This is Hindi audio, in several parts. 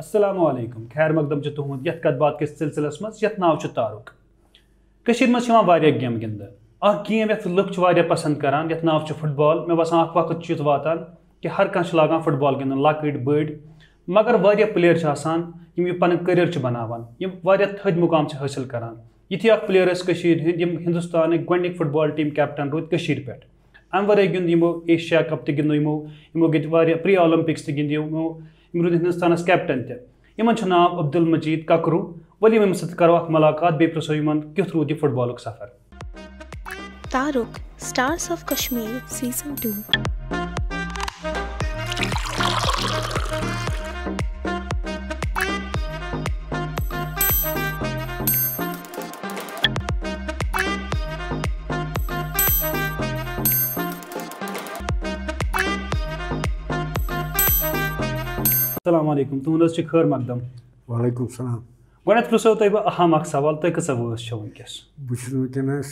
असलम खैर मकदम तुद ये कत बात किस सिलसिलस मे नाव तारुक मे वाया गेम गिंद गेम ये लुक पसंद करान ये नाव फुटबॉल मे बसान वक्त युत वातान कि हर कह लागान फुटबॉल गिंदन लक बड़ मगर वह प्लेयर आसान यम पन करियर बनावान थद मुकाम हासिल करान यु player Hind Hindustan football team captain रूद पे अम गो एशिया कप तमो गि प्री ओलंपिक्स तमो रोज हिंदुस्तान कैप्टन तमन नाव अब्दुल मजीद ककरू वल यम सो मुलाकात बे पो इन कित रूद यह फुटबॉल सफर तारुक stars of Kashmir season two السلام علیکم تُہُنٛد حظ چھِ خٲر مقدم وعلیکُم السلام گۄڈٕنٮ۪تھ پرٛژھو تۄہہِ بہٕ اہم اَکھ سوال تۄہہِ کۭژاہ وٲنٛس چھو وٕنکٮ۪س بہٕ چھُس وٕنکٮ۪نَس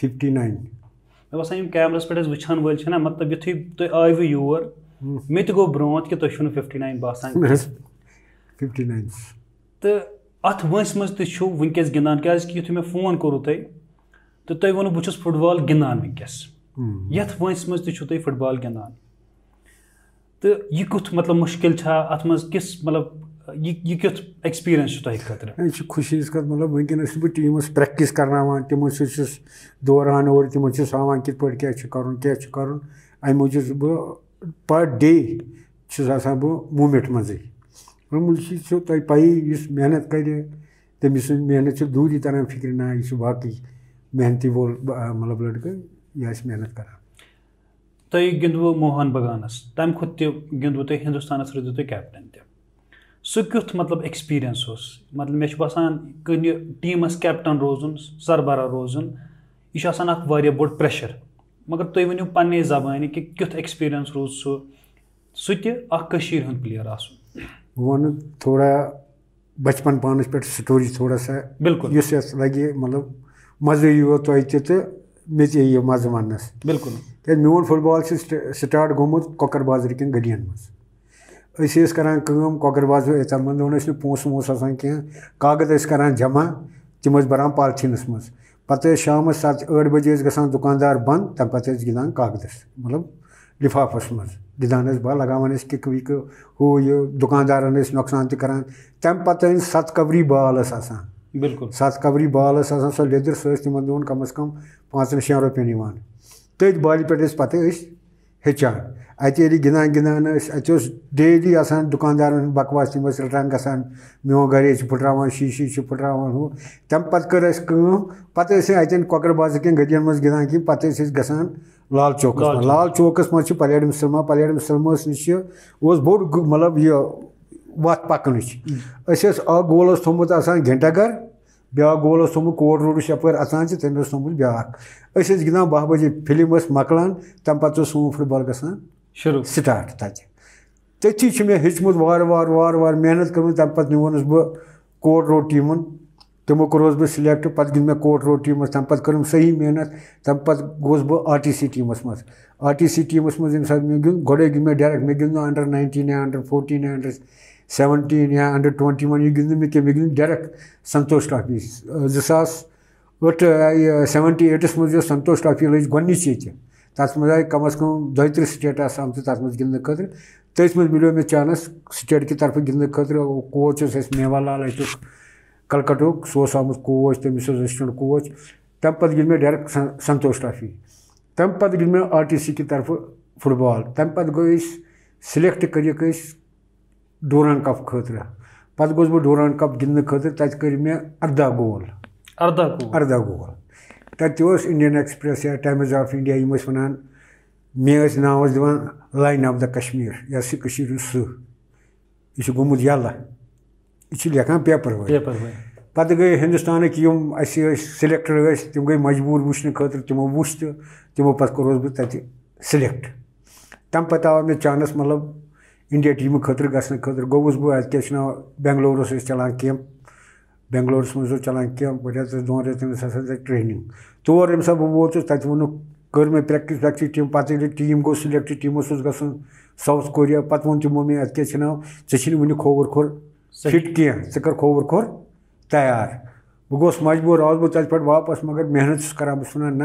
فِفٹی ناین مےٚ باسان یِم کیمراہَس پٮ۪ٹھ أسۍ وٕچھان وٲلۍ چھِنا مطلب یُتھُے تُہۍ آیوٕ یور مےٚ تہِ گوٚو برونٛٹھ کہِ تُہۍ چھُو نہٕ فِفٹی ناین باسان فِفٹی ناین تہٕ اَتھ وٲنٛسہِ منٛز تہِ چھُو وٕنکٮ۪س گِنٛدان کیٛازِکہِ یُتھُے مےٚ فون کوٚروٕ تۄہہِ تہٕ تۄہہِ ووٚنوٕ بہٕ چھُس فُٹ بال گِنٛدان وٕنکٮ۪س یَتھ وٲنٛسہِ منٛز تہِ چھُو تُہۍ فُٹ بال گِنٛدان तो यह कुछ मतलब मुश्किल अत मज किस मतलब यह कुछ एक्सपीरियंस तुह खुशी मतलब वनकस टीम प्रैक्टिस करना तमो दौरान और तमो हाँ कित पे क्या डे बह मूमेंट मजे मुझे तुह पी मेहनत कर तम मेहनत दूरी तरान फिक्र ना यह बाकी मेहनती वो मतलब लड़के यह मेहनत करान तु गिंदव मोहन बगानस तम खुद तु गिंदव हिंदुस्तान रोज तुम कैप्टन त सह कित मतलब एक्सपीरियंस उस मतलब मे बसान कह कैप्टन रोजन सरबरा रोजन यह वारिया पशर मगर तुम वनु पे जबान कि कित एक्सपीरियंस रोज सह सह हूं प्लेयर आन थोड़ा बचपन पानस पे स्टोरी थोड़ा सा बिल्कुल इस लगे मतलब मजे यो तुह मे ये मज वन बिल्कुल क्या मियोन फुट बॉल स्टार्ट गोमुत कौकर बाजर कन गलियन मज करान कम कॉकर बाजार पोस वोस कह कागज करान जमा तम बरान पालथीनस मज पे शाम सत बजे ग दुकानदार बंद तम पे गिंदान कागदस मतलब लिफाफस मज गिंदान बह लगान किक विक दुकानदार नुकसान तान तम पे सत कवरी बाल आसान बिल्कुल सत कवरी बाल आसान सो लेदर सो तम कम अज कम पाँचन शेन تٔتھۍ بالہِ پٮ۪ٹھ ٲسۍ پَتہٕ أسۍ ہیٚچھان اَتہِ ییٚلہِ گِنٛدان گِنٛدان ٲسۍ اَتہِ اوس ڈیلی آسان دُکاندارَن ہُنٛد بَکواس تِم ٲسۍ رَٹان گژھان میون گَرے چھِ پھٕٹراوان شیٖشہِ چھِ پھٕٹراوان ہُہ تَمہِ پَتہٕ کٔر اَسہِ کٲم پَتہٕ ٲسۍ اَتٮ۪ن کۄکَر بازرٕ کٮ۪ن گٔلیَن منٛز گِنٛدان کِہیٖنۍ پَتہٕ ٲسۍ أسۍ گژھان لال چوکَس منٛز لال چوکَس منٛز چھِ پَلیڈم سِنما پَلیڈم سِنماہَس نِش چھِ اوس بوٚڑ مطلب یہِ وَتھ پَکنٕچ أسۍ ٲسۍ اَکھ گول اوس تھوٚمُت آسان گھنٹا گَر بیٛاکھ گول اوس تھوٚمُت کوٹ روڈَس یَپٲرۍ اَژان چھِ تٔمۍ اوس تھوٚمُت بیٛاکھ أسۍ ٲسۍ گِنٛدان باہ بَجے فِلِم ٲس مۄکلان تَمہِ پَتہٕ اوس سون فُٹ بال گژھان شروٗع سِٹاٹ تَتہِ تٔتھی چھُ مےٚ ہیٚچھمُت وارٕ وارٕ وارٕ وارٕ محنت کٔرمٕژ تَمہِ پَتہٕ نِوونَس بہٕ کوٹ روڈ ٹیٖمَن تِمو کوٚرہَس بہٕ سِلٮ۪کٹ پَتہٕ گِنٛد مےٚ کوٹ روڈ ٹیٖمَس تَمہِ پَتہٕ کٔرٕم صحیح محنت تَمہِ پَتہٕ گوس بہٕ آر ٹی سی ٹیٖمَس منٛز آر ٹی سی ٹیٖمَس منٛز ییٚمہِ ساتہٕ مےٚ گیُنٛد گۄڈَے گیُنٛد مےٚ ڈایرٮ۪کٹ مےٚ گیُنٛد نہٕ اَنڈَر ناینٹیٖن یا اَنڈَر فوٹیٖن یا اَنڈَر سیوَنٹیٖن یا اَنڈَر ٹُوَنٹی وَن یہِ گِنٛدنہٕ مےٚ کینٛہہ مےٚ گِنٛدنہٕ ڈٮ۪رٮ۪ک سنتوش ٹرٛافی زٕ ساس ٲٹھ سٮ۪وَنٹی ایٹَس منٛز یۄس سنتوش ٹرٛافی لٔج گۄڈنِچ ییٚتہِ تَتھ منٛز آے کَم از کَم دۄیہِ تٕرٛہ سٹیٹ آسہٕ آمژٕ تَتھ منٛز گِنٛدنہٕ خٲطرٕ تٔتھۍ منٛز مِلیو مےٚ چانٕس سٹیٹ کہِ طرفہٕ گِنٛدنہٕ خٲطرٕ کوچ اوس اَسہِ میوا لال اَتیُک کلکَٹُک سُہ اوس آمُت کوچ تٔمِس اوس أسِسٹنٛٹ کوچ تَمہِ پَتہٕ گِنٛد مےٚ ڈٮ۪رٮ۪ک سنتوش ٹرٛافی تَمہِ پتہٕ گِنٛد مےٚ آر ٹی سی کہِ طرفہٕ فُٹ بال تَمہِ پتہٕ گٔے أسۍ سِلٮ۪کٹ کٔرِکھ أسۍ ڈوران کپ خٲطرٕ پَتہٕ گوس بہٕ ڈوران کپ گِنٛدنہٕ خٲطرٕ تَتہِ کٔرۍ مےٚ اَرداہ گول اَرداہ گول اَرداہ گول تَتہِ تہِ اوس اِنڈیَن ایٚکسپرٛیس یا ٹایمٕز آف اِنڈیا یِم ٲسۍ وَنان مےٚ ٲسۍ ناو ٲسۍ دِوان لاین آف دَ کَشمیٖر یہِ ہَسا چھِ کٔشیٖرِ ہُنٛد سٕہہ یہِ چھُ گوٚمُت یَلہٕ یہِ چھُ لیکھان پیپَر وٲلۍ پَتہٕ گٔے ہِندُستانٕکۍ یِم اَسہِ ٲسۍ سِلٮ۪کٹٕڈ ٲسۍ تِم گٔے مجبوٗر وٕچھنہٕ خٲطرٕ تِمو وٕچھ تہٕ تِمو پَتہٕ کوٚرُس بہٕ تَتہِ سِلٮ۪کٹ تَمہِ پَتہٕ آو مےٚ چانٕس مطلب اِنڈیا ٹیٖمہِ خٲطرٕ گژھنہٕ خٲطرٕ گوٚوُس بہٕ اَتہِ کیٛاہ چھِ ناو بٮ۪نٛگلورَس ٲسۍ چَلان کیمپ بٮ۪نٛگلورَس منٛز اوس چَلان کیمپ بہٕ رٮ۪تَس دۄن رٮ۪تَن ٲس آسان تَتہِ ٹرٛینِنٛگ تور ییٚمہِ ساتہٕ بہٕ ووتُس تَتہِ ووٚنُکھ کٔر مےٚ پرٛٮ۪کٹِس وٮ۪کٹِس ٹیٖم پَتہٕ ییٚلہِ ٹیٖم گوٚو سِلٮ۪کٹ ٹیٖمَس اوس گژھُن ساوُتھ کوریا پَتہٕ ووٚن تِمو مےٚ اَتھ کیٛاہ چھِ ناو ژےٚ چھِی نہٕ وٕنہِ کھووُر کھوٚر فِٹ کینٛہہ ژٕ کَر کھووُر کھوٚر تیار بہٕ گوس مجبوٗر آوُس بہٕ تَتہِ پٮ۪ٹھ واپَس مگر محنت چھُس کَران بہٕ چھُس وَنان نہ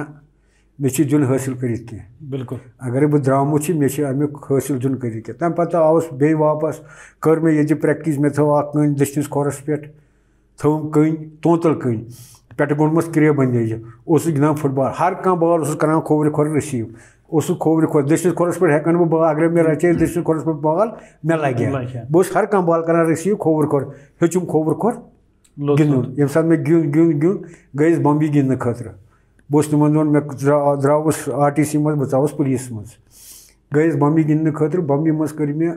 मे जुन हासिल कर की बिल्कुल अगर बह द्रामुत मे अमुक हासिल जुन करित की वापस कर मे ये प्रैक्टिस मे थो कं दक्षिणस खोरस पे थम कं तोतल कं पे गुंडमस क्रे बंद उस गंदान फुट बॉल हर कह बॉल उस करान खोवर खोर रिसीव उस खोर खोर दक्षिणस खोरस पे हेकन बह बॉल अगर मे रचे दक्षिणस खोरस पे बॉल मे लगे बहुत हर कह बॉल करान रिसीव खोवर खोर हेचुम खोवर खोर गिंद ये मे गिंद गिंद गिंद गई बम्बी गिंद खतरे बस तुम मे द्रावस आर टी सी मज बचावस पुलिस मज ग बम्बी गिंद खतर बम्बी मज कर मे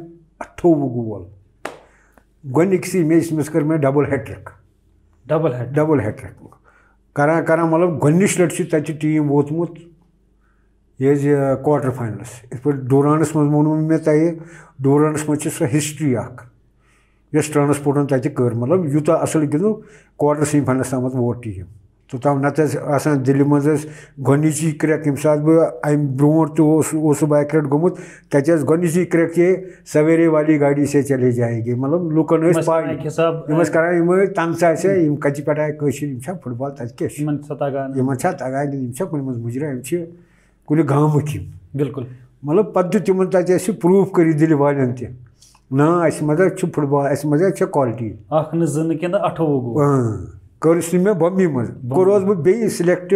अठोव गोल गि मेच मज कर मे double hat trick double double hat trick करा करा मतलब गश लटि तत टीम वो ये क्वार्टर फाइनलस इथ पे डोरानस मज वो मे तय डोरानस मज सो हिस्ट्री अख ट्रांसपोर्टन तत कर मतलब यूत असल गिंदो क्वार्टर सेमी फाइनलस तम वो टीम توٚتام نَتہٕ ٲسۍ آسان دِلہِ منٛز ٲسۍ گۄڈنِچی کرٛٮ۪کھ ییٚمہِ ساتہٕ بہٕ اَمہِ برٛونٛٹھ تہِ اوس اوسُس بہٕ اَکہِ لَٹہِ گوٚمُت تَتہِ ٲس گۄڈنِچی کرٛٮ۪کھ یہِ سَویرے والی گاڑی سے چلے جایے گی مطلب لُکَن ٲسۍ پاے یِم ٲسۍ کَران یِم ٲسۍ تنٛگ آسہِ یِم کَتہِ پٮ۪ٹھ آے کٲشِر یِم چھا فُٹ بال تَتہِ کیٛاہ چھُ یِمَن چھا تَگان یِم چھا کُنہِ منٛز مُجرا یِم چھِ کُنہِ گامٕکۍ یِم بِلکُل مطلب پَتہٕ دیُت تِمَن تَتہِ اَسہِ پرٛوٗف کٔرِتھ دِلہِ والٮ۪ن تہِ نہ اَسہِ منٛز حظ چھُ فُٹ بال اَسہِ منٛز حظ چھےٚ کالٹی اَکھ نہٕ زٕ نہٕ کینٛہہ اَٹھووُہ گوٚو कर مےٚ بمبی منٛز بہٕ کوٚروس بہٕ بیٚیہِ سِلٮ۪کٹ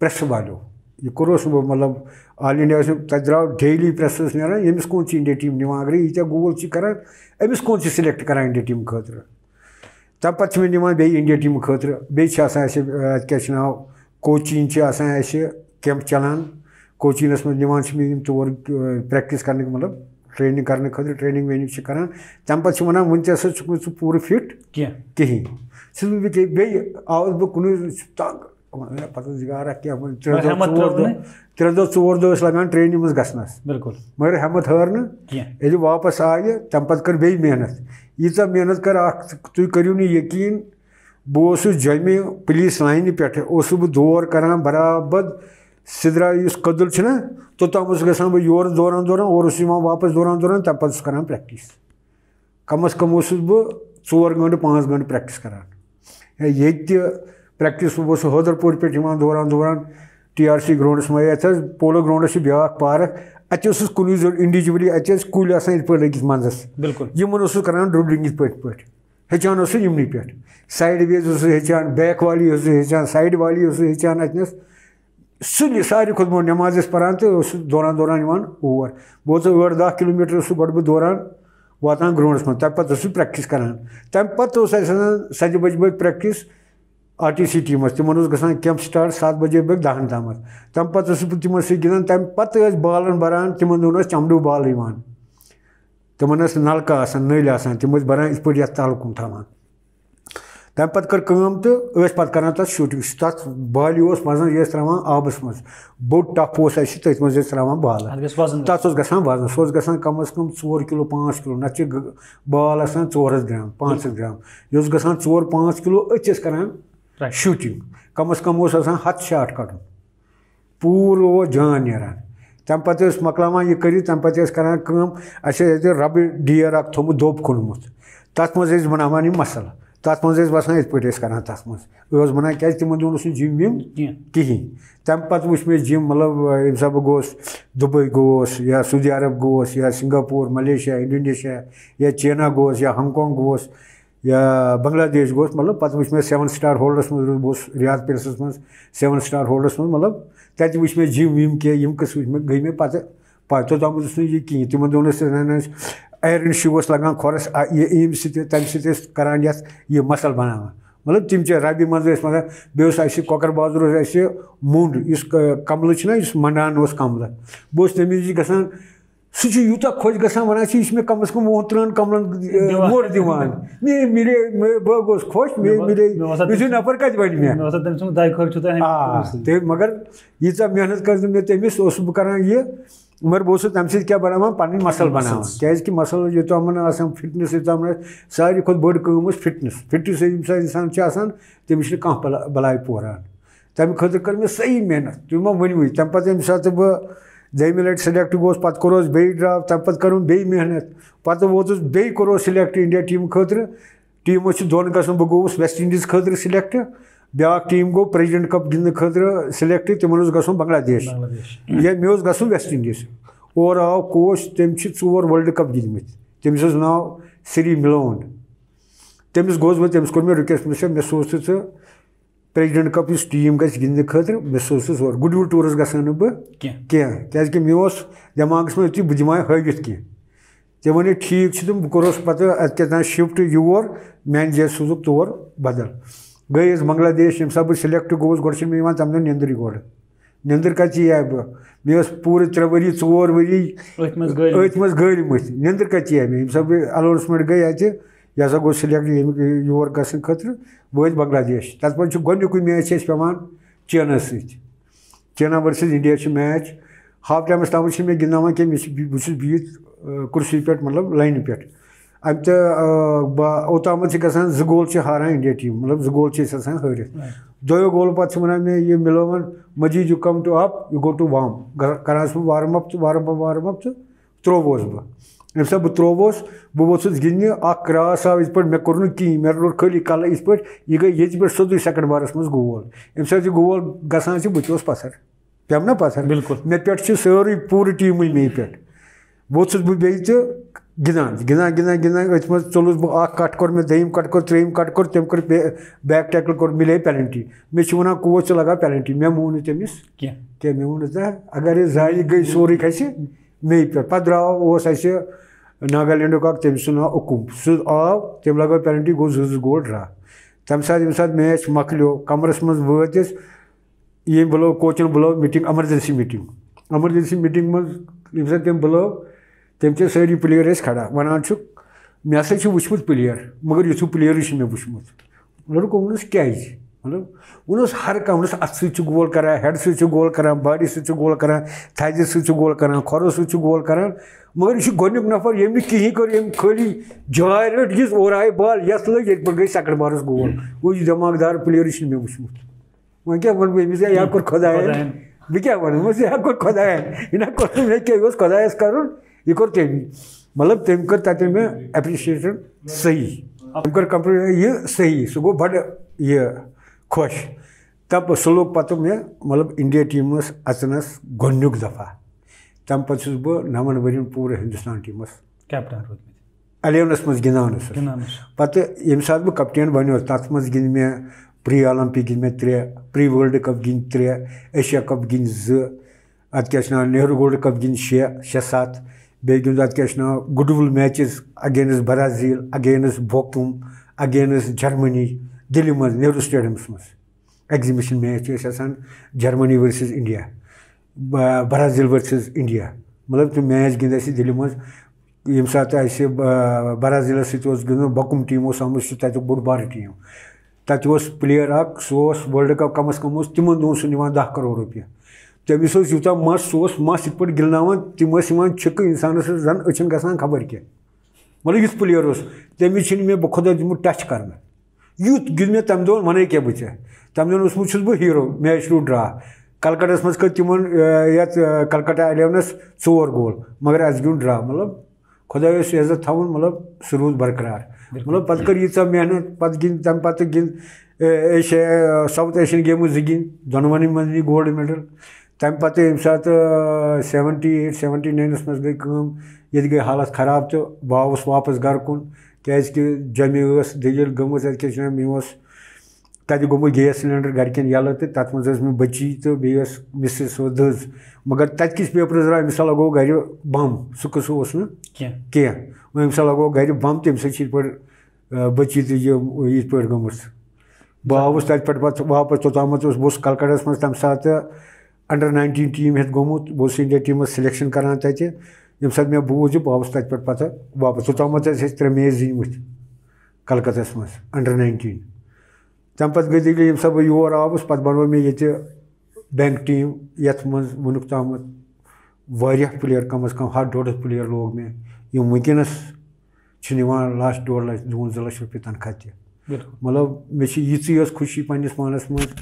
پرٛٮ۪سہٕ والیو یہِ کوٚروس بہٕ مطلب آل اِنڈیاہَس تَتہِ درٛاو ڈیلی پرٛٮ۪س ٲس نیران ییٚمِس کوٚت چھِ اِنڈیا ٹیٖم نِوان اگرَے ییٖتیٛاہ گول چھِ کَران أمِس کوٚت چھِ سِلٮ۪کٹ کَران اِنڈیا ٹیٖم خٲطرٕ تَمہِ پَتہٕ چھِ مےٚ نِوان بیٚیہِ اِنڈیا ٹیٖم خٲطرٕ بیٚیہِ چھِ آسان اَسہِ اَتھ کیٛاہ چھِ ناو کوچِنٛگ چھِ آسان اَسہِ کٮ۪مپ چَلان کوچِنٛگَس منٛز نِوان چھِ مےٚ یِم تور پرٛٮ۪کٹِس کَرنٕکۍ مطلب ट्रेनिंग करने खातिर ट्रेनिंग वेनिंग से करान तम पे वन वनस पूरे फिट कहें क्या त्रे त्रे दो चोर दो लगान ट्रेन मज गस बिल्कुल मगर हमत हर ना वापस आये तम पे कर बे मेहनत यूचा मेहनत कर तुम करू नी यकीन बहुत जमे पुलिस लाइन पे बह दौर करान बराबर सिदरा कदल तो, तो तब उस गसा बह योर दौरान दौरान और वापस दौरान दौरान तब पे कर प्रैक्टिस कम अज कम बह चोर गंट पाँच गंट प्रैक्टिस कर ये प्रैक्टिस बह हदरपुर पे दौरान दौरान टी आर सी ग्राउंडस मे ये पोलो ग्राउंडस ब्या पार्क अत कुल इंडिविजुअली अत कुल पे लगित मंजस बिल्कुल यमन कर ड्रिबलिंग इथ पे हेचान पे साइड वेज हेचान बैक वाली हेचान साइड वाली हेचान अतनस सह सारे खुद बोल नमाज पान तो दौरान दौरान ओर बहुत ओर दह किलोमीटर सो गो दौरान वातान ग्राउंडस मे तमें प्रैक्टिस करान तम पान सत बजे बग practice R T C team तिमन ग कैंप स्टार्ट सात बजे बग दहन तम तम पे तिम सतान तम पे बालन भरान तिम दोन चमडू बाल तम नलका नल आ तम भरान इथ पे तल कुन थान تَمہِ پَتہٕ کٔر کٲم تہٕ ٲسۍ پَتہٕ کَران تَتھ شوٗٹِنٛگ تَتھ بالہِ اوس منٛزٕ یہِ ٲسۍ ترٛاوان آبَس منٛز بوٚڑ ٹَپ اوس اَسہِ تٔتھۍ منٛز ٲسۍ ترٛاوان بالہٕ تَتھ اوس گژھان وَزَن سُہ اوس گژھان کَم از کَم ژور کِلوٗ پانٛژھ کِلوٗ نَتہٕ چھِ بال آسان ژور ہَتھ گرٛام پانٛژھ ہَتھ گرٛام یہِ اوس گژھان ژور پانٛژھ کِلوٗ أتھۍ ٲسۍ کَران شوٗٹِنٛگ کَم از کَم اوس آسان ہَتھ شاٹ کَڑُن پوٗرٕ اوس جان نیران تَمہِ پَتہٕ ٲسۍ مۄکلاوان یہِ کٔرِتھ تَمہِ پَتہٕ ٲسۍ کَران کٲم اَسہِ ٲسۍ ییٚتہِ رَبہِ ڈیر اَکھ تھوٚمُت دوٚب کھوٚنمُت تَتھ منٛز ٲسۍ بَناوان یہِ مَسلہٕ तथ मज बसान इथ पे करान तथ मज बना क्या तिमन दिन जिम विम कहें तम पे वुच मे जिम मतलब ये सा बहुत दुबई गोस या सऊदी अरब ग या सिंगापुर मलेशिया इंडोनेशिया या चाइना गोस या हांगकांग गोस या बांग्लादेश गोस मतलब पे वुच मे सेवन स्टार होटलस मज बहुत रियाद पेलसस मज सेवन स्टार होटलस मज मतलब तत वुच मे जिम विम कह गई मे पे पाए तोताम ये कहें तिमन दिन اَیرَن شوٗ اوس لَگان کھۄرَس یہِ ییٚمہِ سۭتۍ تَمہِ سۭتۍ ٲسۍ کَران یَتھ یہِ مَسل بَناوان مطلب تِم چھِ رَبہِ منٛز ٲسۍ وَنان بیٚیہِ اوس اَسہِ کۄکَر بازر اوس اَسہِ موٚنٛڈ یُس کَملہٕ چھُنہ یُس مَنڈان اوس کَملہٕ بہٕ اوسُس تَمہِ وِزِ گژھان سُہ چھُ یوٗتاہ خۄش گژھان وَنان چھِ یہِ چھِ مےٚ کَمَس کَم وُہَن تٕرٛہَن کَملَن موٚر دِوان مےٚ مِلے بہٕ گوٚوُس خۄش مےٚ مِلے یُتھُے نَفر کَتہِ بَنہِ مےٚ آ تٔمۍ مگر ییٖژاہ محنت کٔر مےٚ تٔمِس اوسُس بہٕ کَران یہِ मगर बहुत तम क्या बना पी मसल बना क्या मसल यो फिटनेस यो सारी खुद बड़ कम फिटनेस फिटनेस ये इंसान तमिस कह बलाय पोरान तम खुद कर मे सही मेहनत तुम वन तम पे ये सात बह दमे लट सिलेक्ट गोस पे कोर बे ड्राव तम पे कर मेहनत पे वोत बे कोर सिलेक्ट इंडिया टीम खुद टीमो दोन ग बह गोस वेस्ट इंडीज खुद सिलेक्ट ब्या टीम गो प्रेजिडेंट कप गिंद खतर सिलेक्ट तिमन गसुन बांग्लादेश या मे गसुन वेस्ट इंडीज और आव कोच तम चोर वर्ल्ड कप गिंद तमिस नाव सिरी मिलोन तमिस गोस बह तमिस मे रिक्वेस्ट मे मे सोच ऐ प्रेजिडेंट कप इस टीम गि गिंद खतर मे सोच और गुड वुड टूरस गह बह क्या कि मे दिमागस मे बह दिमा हगित कह ते वन ठीक तुम बह कोस पे अत शिफ्ट योर मान जे सूज तौर बदल गई बांग्लादेश हिम सब सिलेक्ट गोस गोड़ मे वन तम नंदर गोड़ नंदर कति आय बह मे पूरे त्रे वरी चोर वरी अथ मज गलम नंदर कति आय मे सब अनाउंसमेंट गई अत यह हसा गो सिलेक्ट यमिक योर गसन खतर वज बांग्लादेश तथ पे गोकुय मैच पे चेना सेना वर्सेस इंडिया मैच हाफ टाइमस तम मे गिंदान कह बस बिहत कुर्सी पे मतलब लाइन पे अमि ओतामत गसान जो गोल हारान इंडिया टीम मतलब जो गोल हरत दो गोल पे वन मे यह मिलो वन मजीद you come to up you go to warm करान बह warm up warm up warm up त्रोवोस बह ये बह त्रोवोस बह वोस गिंदे क्रास आव इथ मे कोर कहीं मे रोड खाली कल इथ पे यह गई ये पे सोद सेकंड बारस मज गोल ये सात यह गोल गसान बहुत पसर पेम ना पसर बिल्कुल मे पे सारी पूरी टीम मे पे वोस बह बे गिंदा गिंदा गिंदा गिंदान मे चोलुस बो कट कोर मे कट कोर त्रम कट कोर तम कर बैक टैकल कोर मिले पेनल्टी मे वन कोच से लगा पेनल्टी मे मोन तेमिस क्या मे वो अगर यह जाय गई सोरे खसि मे पे पे द्रा उस नागालैंड तमि सु ना उकुम सह आव तम लगा पेनल्टी गो गोल ड्रा तम सात मैच मकलो कमरस मं व ये बुलो कोचन बुलो meeting emergency meeting emergency meeting मं ये तम बुलो तेमचे सायडी प्लेयर असे खेळा वनाचूक मे हसा छे वचमूत प्लेयर मगर युथू प्लेयर मे वो लड़कों को वोनस क्या मतलब वोनस हर कम वोनस अत सोल कर हेड सोल कर बाडी सोल कर थज सोल कर खोरो सोल कर मगर यह गोक नफर ये कहें कर खाली जाय रट यह ओर आए बॉल यस लग ये गई सकड़ मारस गोल वो यह दमाकदार प्लेयर यह मे वो वह क्या वन अमिस यह कोर खुदायन बह क्या वन यह कोर खुदायन यह ना कोर क्या खुदायस कर इकोर तेमी मतलब तेम कर ताते में एप्रिसिएशन सही हमकर कंप्यूटर ये सही सो वो बड़ ये खुश तब स्लोक पातों में मतलब इंडिया टीम अचनस गोन्युक दफा तम पे बह नवन वर पूरे हिंदुस्तान टीम कैप्टन रूद एलेवनस मज गिंदान पे ये सात बह कप्टेन बनो तथ मज गिंद मे प्री ओलंपिक गिंद मे त्रे प्री वर्ल्ड कप गिंद त्रे एशिया कप गिंद जो अत क्या नेहरू गोल्ड कप गिंद शे शे सात بیٚیہِ گیُنٛد اَتھ کیٛاہ چھِ ناو goodwill matches against Brazil against Bochum against Germany Delhi منٛز نہروٗ سٹیڈیَمَس منٛز ایٚگزِبِشَن میچ ٲسۍ آسان Germany versus India Brazil versus India مطلب تِم میچ گِنٛدۍ اَسہِ دِلہِ منٛز ییٚمہِ ساتہٕ اَسہِ برازیٖلَس سۭتۍ اوس گِنٛدُن بۄکُم ٹیٖم اوس آمُت سُہ تَتیُک بوٚڑ بارٕ ٹیٖم تَتہِ اوس پٕلیر اَکھ سُہ اوس وٲلڈٕ کَپ کَمَس کَم اوس تِمَن دۄہَن سُہ نِوان دَہ کَرور رۄپیہِ تٔمِس اوس یوٗتاہ مَس سُہ اوس مَس یِتھ پٲٹھۍ گِلناوان تِم ٲسۍ یِوان چھِکہٕ اِنسانَس زَن أچھَن گژھان خبر کینٛہہ مطلب یُتھ پٕلیر اوس تٔمِس چھِنہٕ مےٚ بہٕ خۄدا دیُتمُت ٹچ کَرنہٕ یُتھ گیُنٛد مےٚ تَمہِ دۄہَن وَنے کیٛاہ بہٕ ژےٚ تَمہِ دۄہَن اوسمُت چھُس بہٕ ہیٖرو میچ ٹوٗ ڈرٛا کلکَٹَس منٛز کٔر تِمَن یَتھ کلکَٹا اَلیونَس ژور گول مگر اَسہِ گیُنٛد ڈرٛا مطلب خۄداے اوس عزت تھاوُن مطلب سُہ روٗد برقرار مطلب پَتہٕ کٔر ییٖژاہ محنت پَتہٕ گِنٛد تَمہِ پَتہٕ گِنٛد ایشیا ساوُتھ ایشیَن گیمٕز زٕ گِنٛد دۄنوَنٕے منٛز نی گولڈ میڈَل تَمہِ پَتہٕ ییٚمہِ ساتہٕ سٮ۪وَنٹی ایٹ سٮ۪وَنٹی ناینَس منٛز گٔے کٲم ییٚتہِ گٔے حالت خراب تہٕ بہٕ آوُس واپَس گَرٕ کُن کیٛازِکہِ جیٚمہِ ٲس دٔلیٖل گٔمٕژ اَتہِ کیٛاہ چھِ وَنان مےٚ اوس تَتہِ گوٚمُت گیس سِلینڈَر گَرِکٮ۪ن یَلہٕ تہٕ تَتھ منٛز ٲس مےٚ بٔچی تہٕ بیٚیہِ ٲس مِسِز سۄ دٔز مگر تَتہِ کِس پیپرَس درٛاے أمِس ہا لَگوو گَرِ بَم سُہ قٕصہٕ اوس نہٕ کینٛہہ کینٛہہ وۄنۍ أمِس ہا لَگوو گَرِ بَم تمہِ سۭتۍ چھِ یِتھ پٲٹھۍ بٔچی تہِ یہِ یِتھ پٲٹھۍ گٔمٕژ بہٕ آوُس تَتہِ پٮ۪ٹھ پَتہٕ واپَس توٚتامَتھ اوس بہٕ اوسُس کَلکَٹَس منٛز تَمہِ ساتہٕ انڈر ناینٹیٖن ٹیٖم ہٮ۪تھ گوٚمُت بہٕ اوسُس اِنڈیا ٹیٖمَس سِلٮ۪کشَن کَران تَتہِ ییٚمہِ ساتہٕ مےٚ بوٗز یہِ بہٕ آوُس تَتہِ پٮ۪ٹھ پَتہٕ واپَس توٚتامَتھ ٲسۍ اَسہِ ترٛےٚ میچ زیٖنۍمٕتۍ کلکَتَس منٛز انڈر ناینٹیٖن تَمہِ پَتہٕ گٔے دِگلی ییٚمہِ ساتہٕ بہٕ یور آوُس پَتہٕ بَنوو مےٚ ییٚتہِ بٮ۪نٛک ٹیٖم یَتھ منٛز وٕنیُک تامَتھ واریاہ پٕلیر کَم از کَم ہَتھ ڈۄڈ ہَتھ پٕلیر لوگ مےٚ یِم وٕنۍکٮ۪نَس چھِنہٕ یِوان لَچھ ڈۄڈ لَچھ دوٗن زٕ لَچھ رۄپیہِ تَنخواہ تہِ مطلب مےٚ چھِ یِژٕے یٲژ خوشی پنٛنِس پانَس منٛز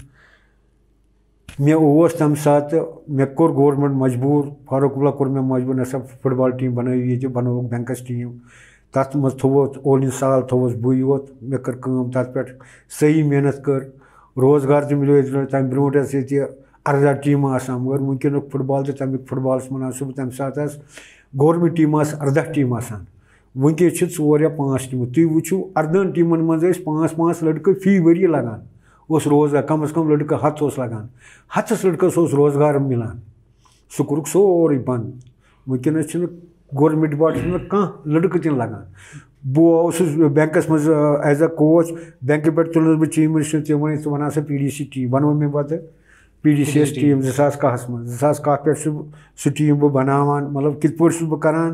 مےٚ اوس تَمہِ ساتہٕ مےٚ کوٚر گورمٮ۪نٛٹ مجبوٗر فاروق اللہ کوٚر مےٚ مجبوٗر نہ سا فُٹ بال ٹیٖم بَنٲیِو ییٚتہِ بَنووُکھ بٮ۪نٛکَس ٹیٖم تَتھ منٛز تھوٚوُکھ اول اِنسال تھوٚوُس بٕے یوت مےٚ کٔر کٲم تَتھ پٮ۪ٹھ صحیح محنت کٔر روزگار تہِ مِلیو ییٚتہِ تَمہِ برٛونٛٹھ ٲس ییٚتہِ اَرداہ ٹیٖمہٕ آسان مگر وٕنۍکٮ۪نُک فُٹ بال تہٕ تَمیُک فُٹ بالَس منٛز آسہٕ بہٕ تَمہِ ساتہٕ حظ گورمٮ۪نٛٹ ٹیٖمہٕ آسہٕ اَرداہ ٹیٖمہٕ آسان وٕنۍکٮ۪س چھِ ژور یا پانٛژھ ٹیٖمہٕ تُہۍ وٕچھِو اَردہَن ٹیٖمَن منٛز ٲسۍ پانٛژھ پانٛژھ لٔڑکہٕ فی ؤریہِ لَگان उस रोजगार कम अज़ कम लड़क हथ लगान हथस लड़कस रोजगार मिलान सो कोरुक सोरे बंद वनकन गोरमेंट बाट कह लड़क तन लगान बहुत बैंकस मज एज अ कोच बैंक पे तुल चीफ मिनिस्टर तम वन वन हा डी सी टीम वन मे मतलब पे P D C S team जो सस कहस कह पे सह टीम बहु बनान मतलब कित पे बह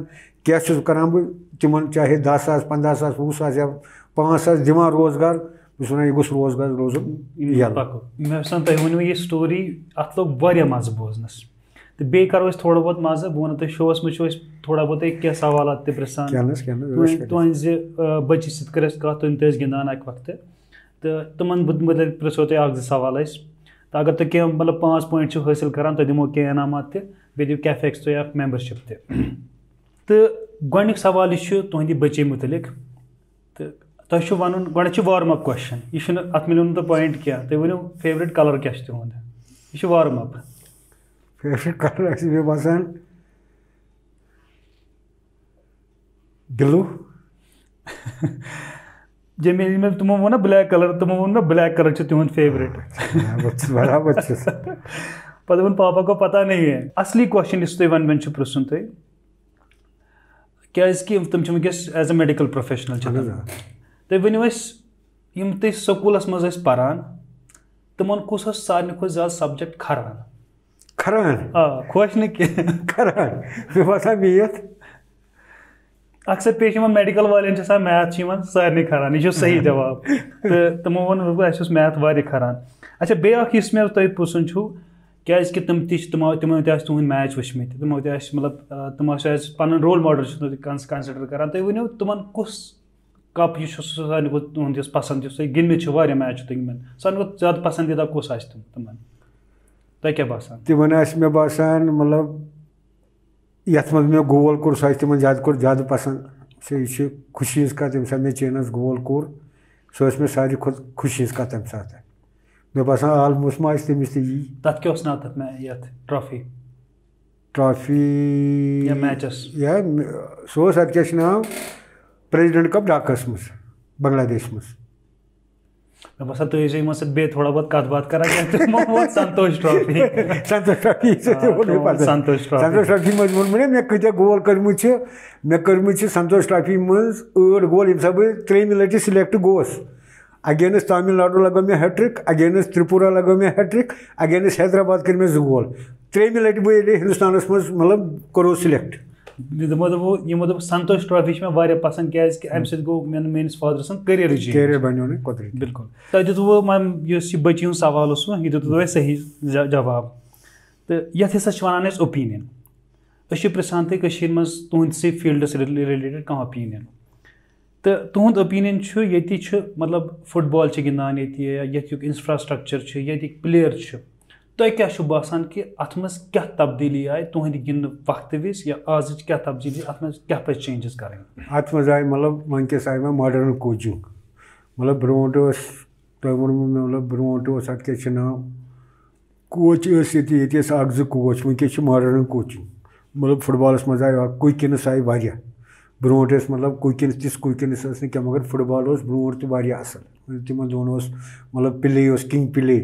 क्या बह करान बह चाहे दह सास पंद्रह सा वह सा या पाँच दिवान रोजगार بہٕ چھُس وَنان یہِ گوٚژھ روزگار روزُن یَلہٕ مےٚ باسان تۄہہِ ؤنِو یہِ سٹوری اَتھ لوٚگ واریاہ مَزٕ بوزنَس تہٕ بیٚیہِ کَرو أسۍ تھوڑا بہت مَزٕ بہٕ وَنو تۄہہِ شوَس منٛز چھُ أسۍ تھوڑا بہت تۄہہِ کینٛہہ سوالات تہِ پرٛژھان تُہٕنٛزِ بٔچی سۭتۍ کٔر اَسہِ کَتھ تِم تہِ ٲسۍ گِنٛدان اَکہِ وقتہٕ تہٕ تِمَن مُتعلِق پرٛژھو تۄہہِ اَکھ زٕ سوال أسۍ تہٕ اگر تُہۍ کینٛہہ مطلب پانٛژھ پویِنٛٹ چھِو حٲصِل کَران تۄہہِ دِمو کینٛہہ انعامات تہِ بیٚیہِ دِیِو کیفیکٕس تُہۍ اَکھ مٮ۪مبَرشِپ تہِ تہٕ گۄڈنیُک سوال یہِ چھُ تُہٕنٛدِ بٔچی مُتعلِق تہٕ तोह वन गोच वार्म अप क्वेश्चन यह अत मिलो ना पॉइंट क्या तुम वो फेवरेट कलर क्या तुहद यह वार्म अप फेवरेट कलर मे बसान ब्लू जमे मे तुमो वो ना ब्लैक कलर तुमो वो ना ब्लैक कलर तुम्हें फेवरेट बराबर पे वो पापा को पता नहीं है असली क्वेश्चन इस तुम वन पुन तुम क्या तुम वस एज ए मेडिकल प्रोफेशनल تُہۍ ؤنِو اَسہِ یِم تُہۍ سکوٗلَس منٛز ٲسۍ پَران تِمَن کُس اوس سارنٕے کھۄتہٕ زیادٕ سَبجَکٹ کھران کھران آ خۄش نہٕ کینٛہہ کھران مےٚ باسان بِہِتھ اَکثر پیش یِمَن میڈِکَل والٮ۪ن چھِ آسان میتھ چھِ یِمَن سارنٕے کھران یہِ چھُ صحیح جواب تہٕ تِمو ووٚن دوٚپُکھ اَسہِ اوس میتھ واریاہ کھران اچھا بیٚیہِ اَکھ یُس مےٚ تۄہہِ پرٛژھُن چھُو کیٛازِکہِ تِم تہِ چھِ تِمو تِمو تہِ آسہِ تُہٕنٛدۍ میچ وٕچھمٕتۍ تِمو تہِ آسہِ مطلب تِم آسہِ اَسہِ پَنُن رول ماڈل چھُ تُہۍ کَنسِڈَر کَران تُہۍ ؤنِو تِمَن کُس کپ یہِ چھُ سُہ ساروی کھۄتہٕ تُہُنٛد یُس پَسنٛد یُس تۄہہِ گِنٛدمٕتۍ چھِ واریاہ میچ چھِ تۄہہِ گِنٛدمٕتۍ ساروی کھۄتہٕ زیادٕ پَسنٛدیٖدہ کُس آسہِ تِم تِمَن تۄہہِ کیٛاہ باسان تِمَن آسہِ مےٚ باسان مطلب یَتھ منٛز مےٚ گول کوٚر سُہ آسہِ تِمَن زیادٕ کھۄتہٕ زیادٕ پَسنٛد سُہ یہِ چھِ خوشی ہِنٛز کَتھ ییٚمہِ ساتہٕ مےٚ چینَس گول کوٚر سۄ ٲس مےٚ ساروی کھۄتہٕ خوشی ہِنٛز کَتھ تَمہِ ساتہٕ مےٚ باسان آلموسٹ ما آسہِ تٔمِس تہِ یی تَتھ کیٛاہ اوس ناو تَتھ مےٚ یَتھ ٹرٛافی ٹرٛافی یا میچَس یا سُہ اوس اَتھ کیٛاہ چھِ ناو प्रेसिडेंट कब डाकस मज बांग्लादेश मज مےٚ باسان تُہۍ ٲسِو یِمن سۭتۍ بیٚیہِ تھوڑا بہت کَتھ باتھ کران Santosh trophy Santosh trophy Santosh trophy منٛز ووٚن مےٚ مےٚ کۭتیٛاہ گول کٔرمٕتۍ چھِ مےٚ کٔرمٕتۍ چھِ سنتوش ٹرافی منٛز ٲٹھ گول ییٚمہِ ساتہٕ بہٕ ترٛیٚیِمہِ لَٹہِ سِلٮ۪کٹ گوس اگینسٹ تامِل ناڈوٗ لَگٲو مےٚ ہیٹرِک اگینسٹ تِرٛپوٗرا لَگٲو مےٚ ہیٹرِک اگینسٹ حیدرآباد کٔرۍ مےٚ زٕ گول ترٛیٚیِمہِ لَٹہِ بہٕ ییٚلہِ ہِندُستانَس منٛز مطلب کوٚرُس سِلٮ۪کٹ تِمو دوٚپ یِمو دوٚپ سنتوش ٹرٛافی چھِ مےٚ واریاہ پَسنٛد کیٛازِکہِ اَمہِ سۭتۍ گوٚو مےٚ میٛٲنِس فادرٕ سُنٛد کٔریَر کٔریَر بَنیو نہٕ قۄدرٔتی بِلکُل تۄہہِ دیُتوٕ یُس یہِ بٔچی ہُنٛد سوال اوس یہِ دیُتوٕ تۄہہِ صحیح جواب تہٕ یَتھ ہسا چھِ وَنان أسۍ اوٚپیٖنیَن أسۍ چھِ پرٛژھان تُہۍ کٔشیٖرِ منٛز تُہٕنٛدسٕے فیٖلڈَس رِلیٹِڈ کانٛہہ اوٚپیٖنیَن تہٕ تُہُنٛد اوٚپیٖنیَن چھُ ییٚتی چھُ مطلب فُٹ بال چھِ گِنٛدان ییٚتہِ ییٚتیُک اِنفرٛاسٹرٛکچَر چھُ ییٚتِکۍ پٕلیر چھِ तु क्या बसान कि अत मे क्या तब्दीली आए तुहद गिंद वक्त वज या आज क्या तब्दीली अत मे क्या पे चेंजेस करें मतलब वनकस आए मे मॉडर्न कोचिंग मतलब ब्रोट तु वो मतलब ब्रोट अत ना कोच ये जो कोच वनकस मॉडर्न कोचिंग मतलब फुटबॉलस मज आए क्विकनेस आए वह ब्रोट मतलब क्विकनेस तिस क्विकनेस क्या मगर फुटबॉल ब्रोट तो वह असल तिमन दोनों मतलब प्ले किंग पिले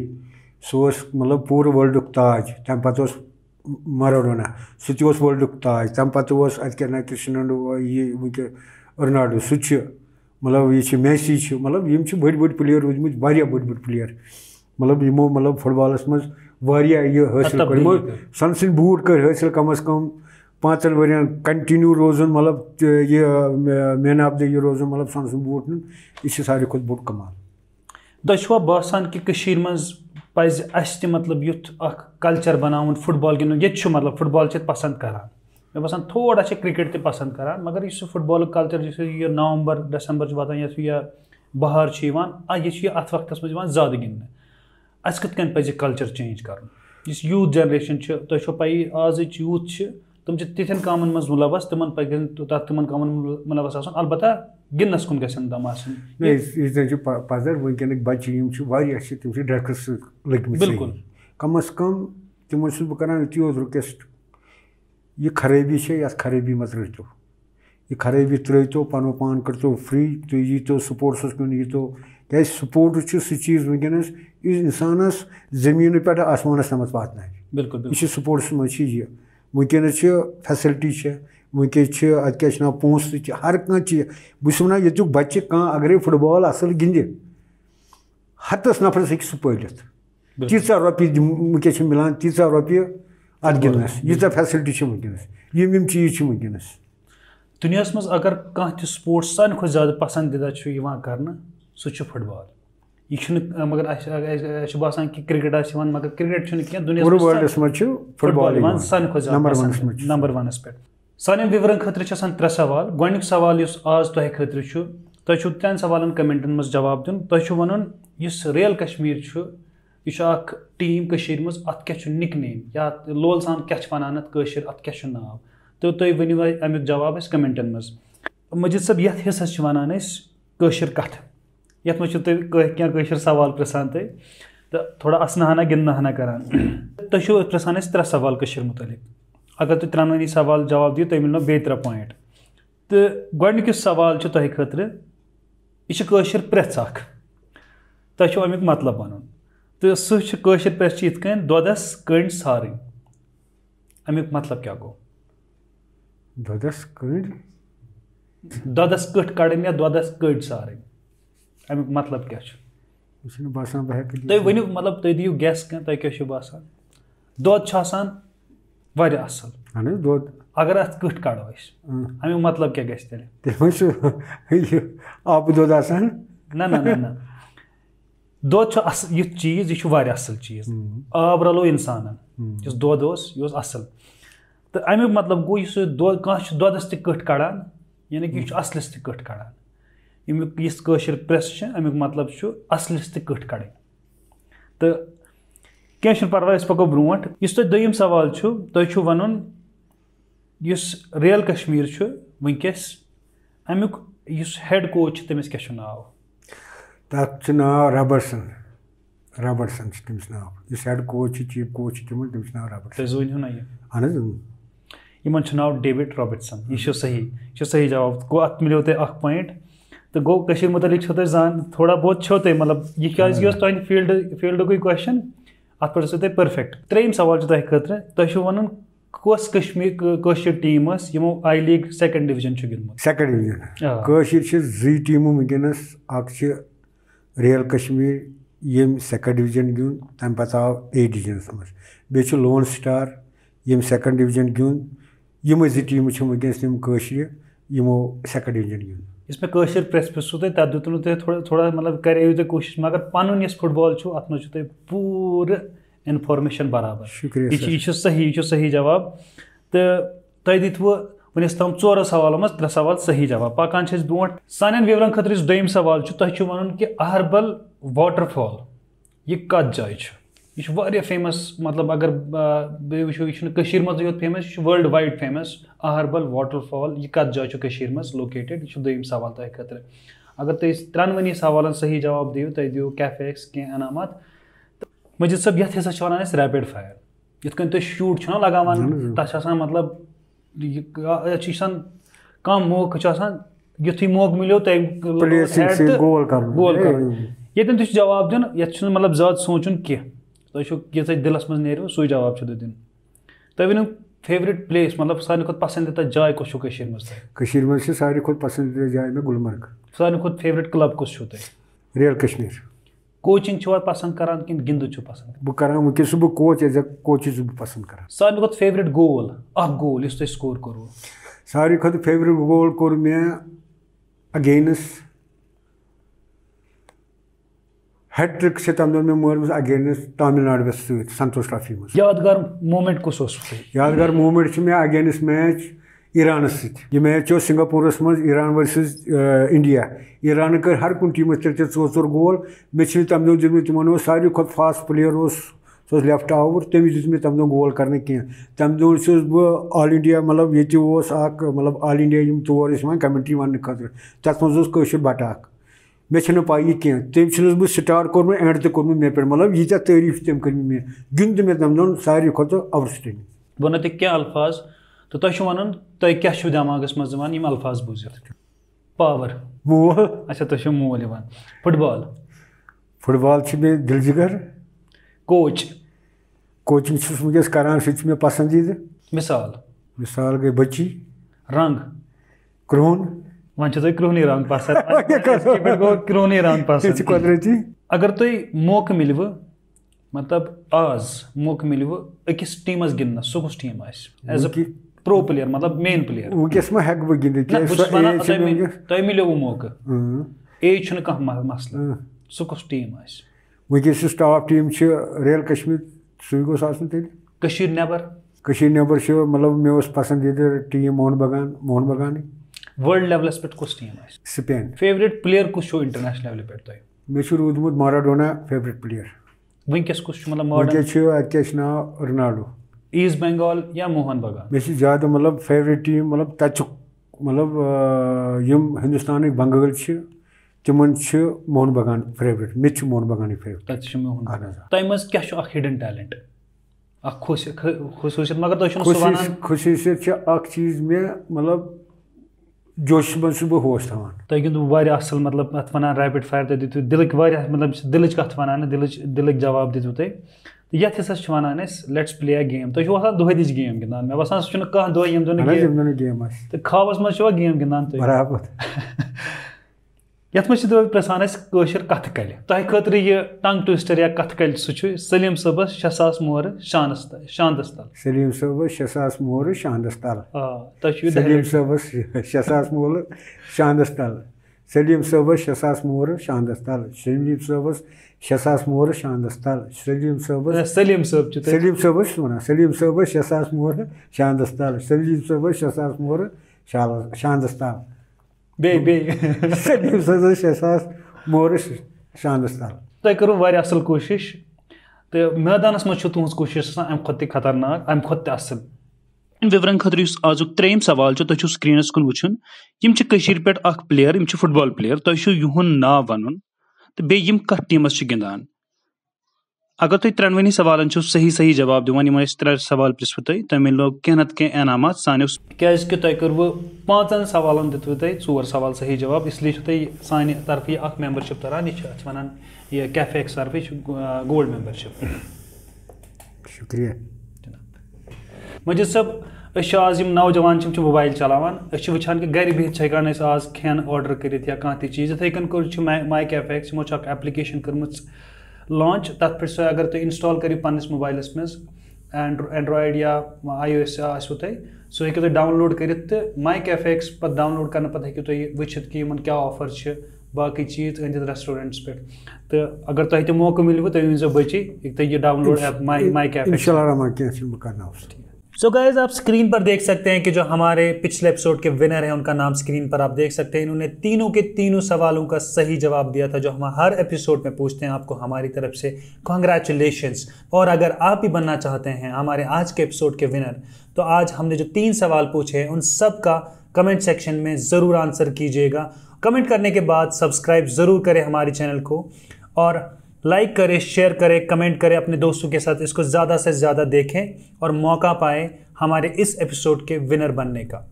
सोस मतलब पूरो वर्ल्ड ताज तम पे मराडोना सह वर्ल्ड ताज तम पे अत क्रिस्टियानो ये वह रोनाल्डो सह मतलब यह मेसी मतलब यम बड़ बड़ प्लेयर रूजम बड़ बड़ प्लेयर मतलब यमो मतलब फुट बॉलस मह यह सन सद बूट कर हासिल कम अज कम पाँचन वन कंटिन्यू रोजन मतलब यह मैन ऑफ द ये रोजन मतलब सन सद बूट नुन यह सारे खुद बोड़ कमाल तुम बसान कि पज़ अस तہِ مطلب یُتھ اَکھ کَلچَر بَناوُن فُٹ بال گِنٛدُن ییٚتہِ چھُ مطلب فُٹ بال چھِ ییٚتہِ پَسنٛد کَران مےٚ باسان تھوڑا چھِ کِرکٹ تہِ پَسنٛد کَران مگر یُس یہِ فُٹ بالُک کَلچَر یُس یہِ نَومبر ڈٮ۪سمبر چھُ واتان یَتھ یہِ بہار چھُ یِوان یہِ چھُ یہِ اَتھ وقتَس منٛز یِوان زیادٕ گِنٛدنہٕ اَسہِ کِتھ کٔنۍ پَزِ یہِ کَلچَر چینٛج کَرُن یُس یوٗتھ جَنریشَن چھِ تۄہہِ چھو پَیی آزٕچ یوٗتھ چھِ तुम तिथन काम मुलवस तुम पे तुम काम मुलवस अलबत् गिनस कुन गन पजर वनक बच्चे तम ड्रग्स लगम बिल्कुल कम अज कम तुम बहुत युति रिक्वेस्ट यह खराबी से ये खराबी मज रो यह खराबी त्रो पन पान करो फ्री तुम यो सपोर्ट्स कुन यो क्या सपोर्ट सह चीज वनकन इंसानस जमीन पे आसमान तम वात बिल्कुल यह स्पोर्ट्स मज यह وٕنکٮ۪نَس چھِ فیسَلٹی چھِ وٕنکٮ۪س چھِ اَتہِ کیٛاہ چھِ ناو پونٛسہٕ تہِ چھِ ہر کانٛہہ چیٖز بہٕ چھُس وَنان ییٚتیُک بَچہِ کانٛہہ اگرَے فُٹ بال اَصٕل گِنٛدِ ہَتَس نفرَس ہیٚکہِ سُہ پٲلِتھ تیٖژاہ رۄپیہِ وٕنکٮ۪س چھِ مِلان تیٖژاہ رۄپیہِ اَتھ گِنٛدنَس ییٖژاہ فیسَلٹی چھِ وٕنکٮ۪نَس یِم یِم چیٖز چھِ وٕنکٮ۪نَس دُنیاہَس منٛز اگر کانٛہہ تہِ سپوٹٕس ساروی کھۄتہٕ زیادٕ پَسنٛدیٖدہ چھُ یِوان کَرنہٕ سُہ چھُ فُٹ بال यह छुन मगर बसान कि क्रिकेट आन मगर क्रिकेट कह दुनिया सान नंबर वनस पे सान विवरण खातर त्रे सवाल गुक सवाल आज तुह खातर तुम तेन सवालन कमेंटन मज जवाब दिन तुम वन इस रियल कश्मीर यह टीम कशीर मज क्या निक नेम या लोल सान क्या वनान अतर अत क्या नाव तो तुम वन अमुक जवाब अस कमेंटन मज मजीद सब ये हिस्सा वनान कथ यथ मे तो क्या कशर सवाल पृान तुम तो थोड़ा असना हना गिंदना हना करान तुम तो पृान त्रे सवाल कशर मुतलिक अगर तुम तो त्रानी सवाल जवाब दियो तुम मिलो बे त्रे पॉइंट तो गोडनिकस सवाल तुह खर यह प्रेस अख तुम अमिक मतलब वन तो सर प्रेस इत दोदस कंड सारे अमिक मतलब क्या गो दोदस कंड दोदस कठ कड़ या दोदस कंड اَمیُک مطلب کیٛاہ چھُ مےٚ چھُنہٕ باسان بہٕ ہٮ۪کہٕ تُہۍ ؤنِو مطلب تُہۍ دِیِو گیس کینٛہہ تۄہہِ کیٛاہ چھُو باسان دۄد چھُ آسان واریاہ اَصٕل اہن حظ دۄد اگر اَتھ کٕٹھ کَڑو أسۍ اَمیُک مطلب کیٛاہ گژھِ تیٚلہِ تِم حظ چھُ یہِ آبہٕ دۄد آسان نہ نہ نہ نہ دۄد چھُ اَصٕل یُتھ چیٖز یہِ چھُ واریاہ اَصٕل چیٖز آب رَلو اِنسانَن یُس دۄد اوس یہِ اوس اَصٕل تہٕ اَمیُک مطلب گوٚو یُس یہِ دۄد کانٛہہ چھُ دۄدَس تہِ کٕٹھ کَڑان یعنی کہِ یہِ چھُ اَصلِس تہِ کٕٹھ کَڑان यमिक इस प्रेस अमिक मतलब असलिस तट कड़ी तो कह पर्वा पको ब्रोट इस तुम सवाल तुम वन इस रियल कश्मीर वनकस अमुक हेड कोच तमिस क्या नाव तथ नाव रबरसन रबरसन तमिस नाव हेड कोच चीफ कोच तुम रबरसन ना अहन इन नाव डेविड रॉबर्टसन यह सही सही जवाब गो अत मिलो तक पॉइंट تہٕ گوٚو کٔشیٖرِ متعلق چھو تۄہہِ زان تھوڑا بہت چھو تۄہہِ مطلب یہِ کیٛازِ یہِ اوس تُہٕنٛدِ فیٖلڈٕ فیٖلڈُکُے کوسچن اَتھ پٮ۪ٹھ ٲسِو تُہۍ پٔرفیکٹ ترٛیٚیِم سوال چھُ تۄہہِ خٲطرٕ تۄہہِ چھُو وَنُن کۄس کشمیٖر کٲشِر ٹیٖم ٲس یِمو آی لیٖگ سیکنڈ ڈِوِجن چھُ گِنٛدمُت سیکنڈ ڈِوِجن کٲشِر چھِ زٕے ٹیٖمہٕ وٕنکیٚنَس اَکھ چھِ رِیَل کشمیٖر ییٚمۍ سیکنڈ ڈِوِجن گیُنٛد تَمہِ پَتہٕ آو اے ڈِوِجنَس منٛز بیٚیہِ چھُ لون سٹار ییٚمۍ سیکنڈ ڈِوِجن گیُنٛد یِمے زٕ ٹیٖمہٕ چھِ وٕنکیٚنَس یِم کٲشرِ یِمو سیٚکَنٛڈ ڈِوجَن گِنٛد یُس مےٚ کٲشِر پرٛٮ۪س پٮ۪ٹھ چھُو تۄہہِ تَتھ دیُتوٕ نہٕ تۄہہِ تھوڑا تھوڑا مطلب کَریو تۄہہِ کوٗشِش مگر پَنُن یُس فُٹ بال چھُ اَتھ منٛز چھُو تۄہہِ پوٗرٕ اِنفارمیشَن بَرابر شُکریہ یہِ چھُ یہِ چھُ صحیح یہِ چھُ صحیح جواب تہٕ تۄہہِ دِتوٕ وٕنیُس تام ژورو سوالو منٛز ترٛےٚ سوال صحیح جواب پَکان چھِ أسۍ برونٛٹھ سانٮ۪ن وِورَن خٲطرٕ یُس دوٚیِم سوال چھُ تۄہہِ چھُو وَنُن کہِ اَہربَل واٹر فال یہِ کَتھ جایہِ چھُ यह फेमस मतलब अगर बेहू यह मज यो फेमस यह world wide famous Aharbal water waterfall यह कत जाय मज लोकेटेड यह दुम सवाल तुम खतरे अगर तुम त्रेनवनी सवाल सही जवाब दियो तुम दियो कैफेक्स कैं मजिद सब ये वन रैपिड फायर शूट कूट लगान तथा मतलब कम मौक युत मौक मिलो तोल ये जवाब दिन ये मतलब ज्यादा सोचन कह तुम तो दिलस मज नो सू जवाब दिन तुम वन फेवरेट प्लेस मतलब सारे खुद पसंदीदा जाए कस मजर मज सारे खुद पसंदीदा जाए मैं गुलमर्ग सारे खुद फेवरेट क्लब कस रियल कश्मीर कोचिंग छो पसंद करान कि गिंदु छु पसंद बु करान वके सु बु कोच एज अ कोच छु बु पसंद करान सारे खुद फेवरेट गोल अ गोल इस तो स्कोर करो सारे खुद फेवरेट गोल कोर मैं अगेंस्ट हेट्रिक से तम मे मलस अगेनस्ट तमिलनाडु संतोष ट्रॉफी मे यादगार मूमेंट कस यादगार मूमेंट मे अगेनस्ट मैच ईरान सह मैच सिंगापुर मे ईरान वर्सेस इंडिया ईरान कर हर कुन टीम तेरे ते चोर चोर गोल मे तम दिन तिमो सारे खुद फास्ट प्लेयर सो लेफ्ट आवर तमिस दित मे तम गोल कर कह तम आल इंडिया मतलब ये मतलब आल इंडिया तौर वन कमेंट्री वन खुद तथा मज बट مےٚ چھَنہٕ پَے یہِ کینٛہہ تٔمۍ چھُنَس بہٕ سٹاٹ کوٚرمُت اینٛڈ تہِ کوٚرمُت مےٚ پٮ۪ٹھ مطلب ییٖتیٛاہ تعٲریٖف چھِ تٔمۍ کٔرمٕتۍ مےٚ گِنٛد تہِ مےٚ تٔمۍ دۄہَن ساروی کھۄتہٕ اَوُٹ سٹینٛڈِنٛگ بہٕ وَنو تۄہہِ کینٛہہ الفاظ تہٕ تۄہہِ چھُو وَنُن تۄہہِ کیٛاہ چھُو دٮ۪ماغَس منٛز یِوان یِم الفاظ بوٗزِتھ پاوَر مول اچھا تۄہہِ چھو مول یِوان فُٹ بال فُٹ بال چھِ مےٚ دِل جِگر کوچ کوچِنٛگ چھُس وٕنکٮ۪س کَران سُہ چھُ مےٚ پَسنٛدیٖدٕ مِثال مِثال گٔے بٔچی رنٛگ کرٛہُن अगर तुम तो मौक मिलव मतलब आज मौक मिलव टीम टीमस सो कुछ team as a pro player मतलब मेन प्लेयर वनस मा मौक एज मसल सो कुछ टीम वनस टीम रियल कश्मीर सू गोस नबर मतलब मे पसंदीदा टीम मोहन बगान मोहन बगानी वर्ल्ड लेवल पे कुछ टीम है स्पेन फेवरेट प्लेयर कुछ शो इंटरनेशनल लेवल पे तो मे रूदमुत माराडोना फेवरेट प्लेयर वनकस कुछ मतलब मॉडर्न के ना रोनाल्डो ईस्ट बंगाल या मोहन बगान मे ज्यादा मतलब फेवरेट टीम मतलब तच मतलब यम हिंदुस्तान के बंगाल तिमन मोहन बगान फेवरेट मे मोहन बगान फेवरेट तच मोहन तम मज क्या हिडन टैलेंट खुशी खसूसियत मगर तो खुशी से खुशियत चीज़ में मतलब जोश मज होश थवान तुम गुंद असल मतलब अत वन रैपिड फायर तुम दित दिल मतलब दिल कत वन दिल दिल जवाब दितव तुम ये हसा वन लेट्स प्ले अ गेम तुम दोह दिश गेम गिंदान मे बसान सह कह दोह गेम तो खावस मज गेम गिंदान बराबर یَتھ منٛز چھِ دَپان پرٛژھان اَسہِ کٲشِر کَتھٕ کَلہِ تۄہہِ خٲطرٕ یہِ ٹنٛگ ٹُوِسٹَر یا کَتھٕ کَلہِ سُہ چھُ سلیٖم صٲبَس شےٚ ساس مورٕ شانَس تل شانٛدَس تَل سلیٖم صٲبَس شےٚ ساس مورٕ شانٛدَس تَل آ تۄہہِ چھُو سلیٖم صٲبَس شےٚ ساس مولہٕ شانٛدَس تَل سلیٖم صٲبَس شےٚ ساس مورٕ شانٛدَس تَل سلیٖم صٲبَس شےٚ ساس مورٕ شانٛدَس تَل سلیٖم صٲبَس سلیٖم صٲب چھُ سلیٖم صٲبَس چھُس وَنان سلیٖم صٲبَس شےٚ ساس مورٕ شانٛدَس تَل سلیٖم صٲبَس شےٚ ساس مورٕ شالَس شانٛدَس تَل بیٚیہِ بیٚیہِ تٔمۍ سۭتۍ ٲسۍ احساس مورٕس شانَس تَل تۄہہِ کٔروٕ واریاہ اَصٕل کوٗشِش تہٕ میدانَس منٛز چھِ تُہٕنٛز کوٗشِش آسان اَمہِ کھۄتہٕ تہِ خطرناک اَمہِ کھۄتہٕ تہِ اَصٕل وِورَن خٲطرٕ یُس آزُک ترٛیٚیِم سوال چھُ تُہۍ چھُو سِکریٖنَس کُن وٕچھُن یِم چھِ کٔشیٖرِ پٮ۪ٹھ اَکھ پٕلیر یِم چھِ فُٹ بال پٕلیر تۄہہِ چھُو یِہُنٛد ناو وَنُن تہٕ بیٚیہِ یِم کَتھ ٹیٖمَس چھِ گِنٛدان अगर तुम तो त्रोनवे सवाल सही सही जवाब दिवान त्रे सवाल पृव मिलो कह नत कह इनाम सानो क्या तुम कर्व पाँचन सवालन दिव चोर सवाल सही जवाब इसलिए तुम सान तरफ यह मेम्बरशिप तरह यह वन कैफे एक्स तरफ गोल्ड मेम्बरशिप शुक्रिया मजिद आज नौजवान मोबाइल चलावान वान कि गर बहत हकान आज खेन ऑर्डर कर या चीज इथे माई कैफे एक्स एप्लिकेशन कर्म लॉन्च तथा सो अगर तुम इंस्टॉल करू पस मोबाइल मे एंड्रॉड या आई ओ एस आसो तुम सो हूँ तुम डाउनलोड कर माई एफ एक्स पे डाउनलोड कर पे हूँ तुम वह कि इन क्या ऑफर बाकी चीज अंदित रेस्टोरेंट्स पे तो अगर तुम मौक मिलो तुम बची तो यह डाउनलोड माइक एफ इनशा सो so गाइज आप स्क्रीन पर देख सकते हैं कि जो हमारे पिछले एपिसोड के विनर हैं उनका नाम स्क्रीन पर आप देख सकते हैं इन्होंने तीनों के तीनों सवालों का सही जवाब दिया था जो हम हर एपिसोड में पूछते हैं आपको हमारी तरफ से कॉन्ग्रेचुलेशंस और अगर आप भी बनना चाहते हैं हमारे आज के एपिसोड के विनर तो आज हमने जो तीन सवाल पूछे हैं उन सब का कमेंट सेक्शन में ज़रूर आंसर कीजिएगा कमेंट करने के बाद सब्सक्राइब ज़रूर करें हमारे चैनल को और लाइक करें शेयर करें कमेंट करें अपने दोस्तों के साथ इसको ज़्यादा से ज़्यादा देखें और मौका पाएं हमारे इस एपिसोड के विनर बनने का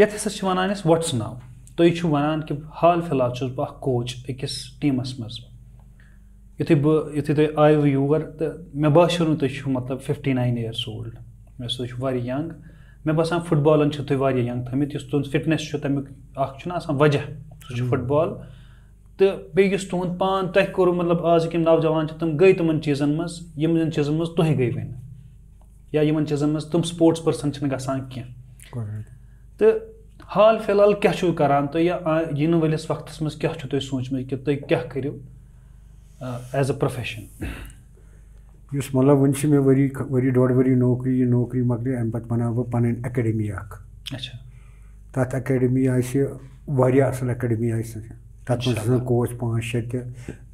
यथ हस वन वट्स नाव तुम वनान कि हाल फिलहाल चुस बह कोच अकिस टीमस मज यु यु तुम यूर तो मे बाशो नु तुम मतलब फिफ्टी नाइन इयर्स ओल्ड मे तुम यंग मे फुट फुटबॉलन तुम यंग थमित तुम फिटनेस तमिक वजह फुट बॉल हम्म। तो बे तुंद पान तह कोर मतलब आज कम नौजवान तम गई तुम चीज़न मज चीज़न मज तुह गई वन या इन चीज़न तुम स्पोर्ट्स पर्सन गान कह तो हाल फिलहाल क्या करान तो वलिस वक्त मज क्या तुम सोचम कि तुम क्या करो एज अ प्रोफेशन इस मतलब वन मे वरी वरी डोड वरी नौकरी ये नौकरी मकल अम पे बना बह पन अकेडमी अच्छा तथ अकेडमी आसल अकेडमी आ تَتھ منٛز آسان کوچ پانٛژھ شےٚ تہِ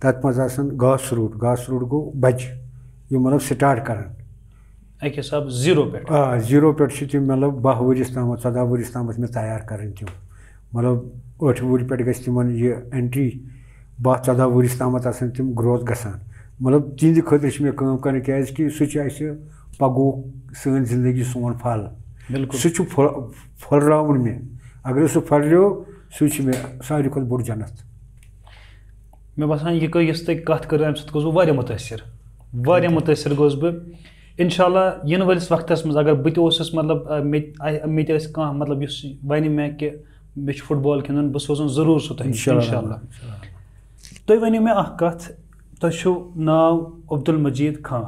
تَتھ منٛز آسان گاسہٕ روٗٹ گاسہٕ روٗٹ گوٚو بَچہِ یِم مطلب سِٹاٹ کَران اَکہِ حِساب زیٖرو پٮ۪ٹھ آ زیٖرو پٮ۪ٹھ چھِ تِم مطلب باہ ؤرِس تامَتھ ژۄداہ ؤرِس تامَتھ مےٚ تیار کَرٕنۍ تِم مطلب ٲٹھِ وُہٕرۍ پٮ۪ٹھ گژھِ تِمَن یہِ اٮ۪نٹرٛی باہ ژۄداہ ؤرِس تامَتھ آسان تِم گرٛوتھ گژھان مطلب تِہِنٛدِ خٲطرٕ چھِ مےٚ کٲم کَرٕنۍ کیٛازِکہِ سُہ چھُ اَسہِ پَگہُک سٲنۍ زِندگی سون پھل بِلکُل سُہ چھُ پھۄ پھۄلراوُن مےٚ اگرے سُہ پھۄلریو سُے چھُ مےٚ ساروی کھۄتہٕ بوٚڑ جنت مےٚ باسان یہِ گٔے یۄس تۄہہِ کَتھ کٔر اَمہِ سۭتۍ گوٚوس بہٕ واریاہ مُتٲثر واریاہ مُتٲثر گوٚوس بہٕ اِنشاء اللہ یِنہٕ وٲلِس وقتَس منٛز اگر بہٕ تہِ اوسُس مطلب مےٚ مےٚ تہِ ٲسۍ کانٛہہ مطلب یُس وَنہِ مےٚ کہِ مےٚ چھُ فُٹ بال گِنٛدُن بہٕ سوزَن ضٔروٗر سُہ تۄہہِ اِنشاء اللہ تُہۍ ؤنِو مےٚ اَکھ کَتھ تۄہہِ چھُو ناو عبدالمجیٖد خان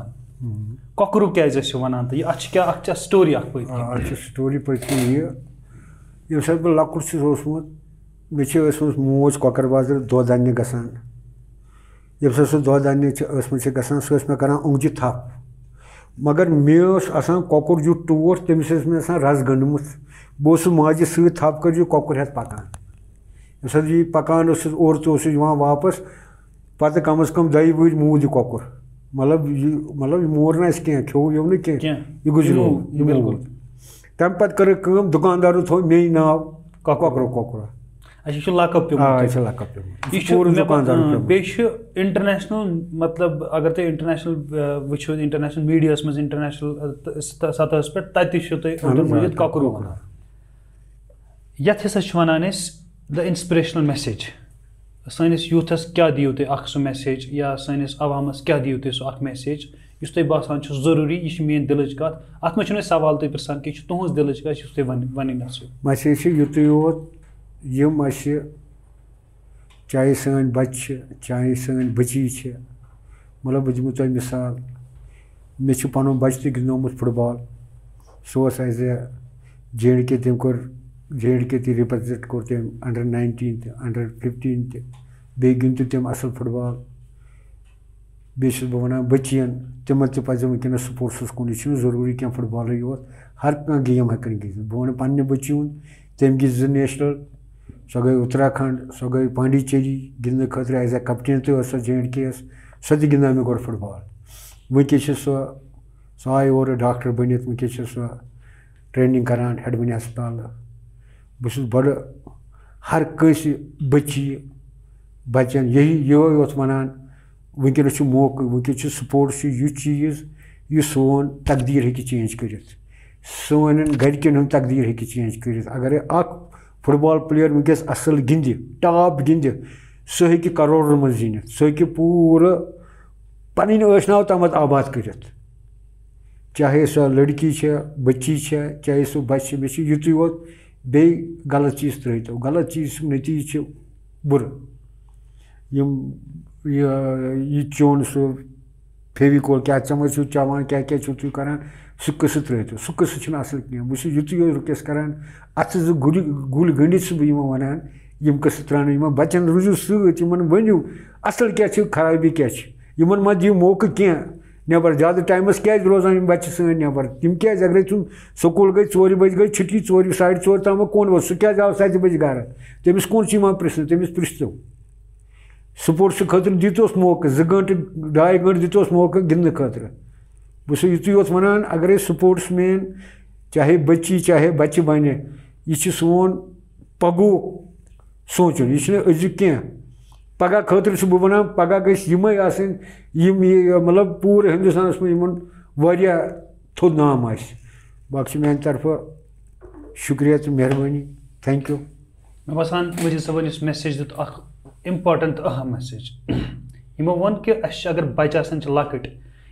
کۄکرو کیٛازِ ٲسِو وَنان تہٕ یہِ اَتھ چھِ کیٛاہ اَتھ چھا سٹوری اکھ پٔتۍ اَتھ چھِ سٹوری پٔتۍ کِنۍ یہِ ییٚمہِ ساتہٕ بہٕ لۄکُٹ چھُس اوسمُت مےٚ چھِ ٲسمٕژ موج کۄکَر بازر دۄد اَننہِ گژھان ییٚمہِ ساتہٕ سُہ دۄد اَننہِ چھِ ٲسمٕژ چھِ گژھان سۄ ٲس مےٚ کَران اوٚنٛگجہِ تھپھ مگر مےٚ ٲس آسان کۄکُر جُٹ ٹوٹھ تٔمِس ٲس مےٚ آسان رَز گٔنٛڈمٕژ بہٕ اوسُس ماجہِ سۭتۍ تھپھ کٔرِتھ یہِ کۄکُر ہٮ۪تھ پَکان ییٚمہِ ساتہٕ یہِ پَکان اوسُس اورٕ تہِ اوسُس یِوان واپَس پَتہٕ کَم از کَم دۄیہِ ؤہٕرۍ موٗد یہِ کۄکُر مطلب یہِ مطلب یہِ مور نہٕ اَسہِ کینٛہہ کھیٚو ویٚو نہٕ کینٛہہ یہِ گُزریو یہِ موٗد تَمہِ پَتہٕ کٔرٕکھ کٲم دُکاندارو تھوٚو میٚیہِ ناو کۄکرو کۄکرو اچھا یہِ چھُ لۄکٕٹ پیوٚمُت یہِ چھُ لۄکٕٹ پیوٚمُت یہِ چھُ بیٚیہِ چھُ اِنٹَرنیشنَل مطلب اگر تُہۍ اِنٹَرنیشنَل وٕچھِو اِنٹَرنیشنَل میٖڈیاہَس منٛز اِنٹَرنیشنَل سطحَس پٮ۪ٹھ تَتہِ تہِ چھُ تُہۍ کۄکروٗ وَنان یَتھ ہَسا چھِ وَنان أسۍ دَ اِنسپریشنَل میسیج سٲنِس یوٗتھَس کیٛاہ دِیِو تُہۍ اَکھ سُہ میسیج یا سٲنِس عوامَس کیٛاہ دِیِو تُہۍ سُہ اَکھ میسیج یُس تۄہہِ باسان چھُ ضروٗری یہِ چھِ میٛٲنۍ دِلٕچ کَتھ اَتھ منٛز چھُنہٕ أسۍ سوال تُہۍ پِرٛژھان کہِ یہِ چھِ تُہٕنٛز دِلٕچ کَتھ یُس تُہۍ وَنٕنۍ آسِو میسیج چھِ یُتُے یوت यम असे चाहे सन बच्चे चाहे सन बची छे मतलब बज मु तो मिसाल मे छ पनो बच्चे गिनोमत फुटबॉल सो ओस एज ए जेड के तम कोर जेड के ती रिप्रेजेंट कोर तम अंडर 19 ते अंडर 15 ते बे गिन तम असल फुटबॉल बेस बह वन बचियन तम त पजे स्पोर्ट्स कुन यह जरूरी क्या फुटबॉल योत हर कह गेम हेकन गिंद बह वन पे बची हूं तम गिंद नेशनल सगळे उत्तराखंड सगळे पांडिचेरी गिंद खत्र एज अ कॅप्टनूय आसा जे एंड के एस सद्दां गिंदा आमी गोड फुटबॉल वुनकस छ सो सो आय ओर डॉक्टर बनीत वुनकस छ सो ट्रेनिंग करान हेडबनी हस्पताल बस बड़ हर कंस बच्ची बच्चन यही यो वनान वुनकस मौक वुनकस स्पोर्ट्स यु चीज यह सोन तकदीर हे चेंज कर सोन गरकन हद तकदीर हे चेंज कर अगर अ फुट बال प्लेयर वनस असल गिंद टाप गिंद सह हे करोड़ मज सो सह हे पूर पशनाव तम आबाद कर चाहे सो लड़की है बच्ची है चाहे सो बच्चे मे युत योत बे गलत चीज़ त्रो गलत चीज़ नतीज बुर ये चोन सो फेविकोल क्या चमच सु चावान क्या क्या सु करान सुक्क सु तृत सुक्क सु असल कह बह युत रुकस करान अत गुल गुल गंडित बह वनान कस त्रण बचन रुजू सन वनू असल क्या खराबी क्या इन मत दिव मौक कह नबर ज्यादा टाइमस क्या रोजान बच्चे सन नबर तम क्या अगर तुम सकूल गई चोर बज गई छुट्टी चोर साढ़े ओर तमाम कौन वो सह आव सत बज घर तमिस कौन से पृ तमिस पृछत स्पोर्ट्स खातिर दीतोस मौक जो घंटे ढाई घंटे दीतोस मौक गिंद खातिर युत यो वन अगर स्पोर्ट्स मैन चाहे बची चाहे बच्च बन यह सोन पगो सोच यह अज कग खुद बह वन पगह गम मतलब पूरे हिंदुस्तान में थोद नाम आकस मे तरफ शुक्रिया तो मेहरबानी थैंक यू मे बसान मुझे मैसेज दुख اِمپاٹَنٛٹ تہٕ اَہم میسیج یِمو ووٚن کہِ اَسہِ چھِ اگر بَچہِ آسان چھِ لۄکٕٹۍ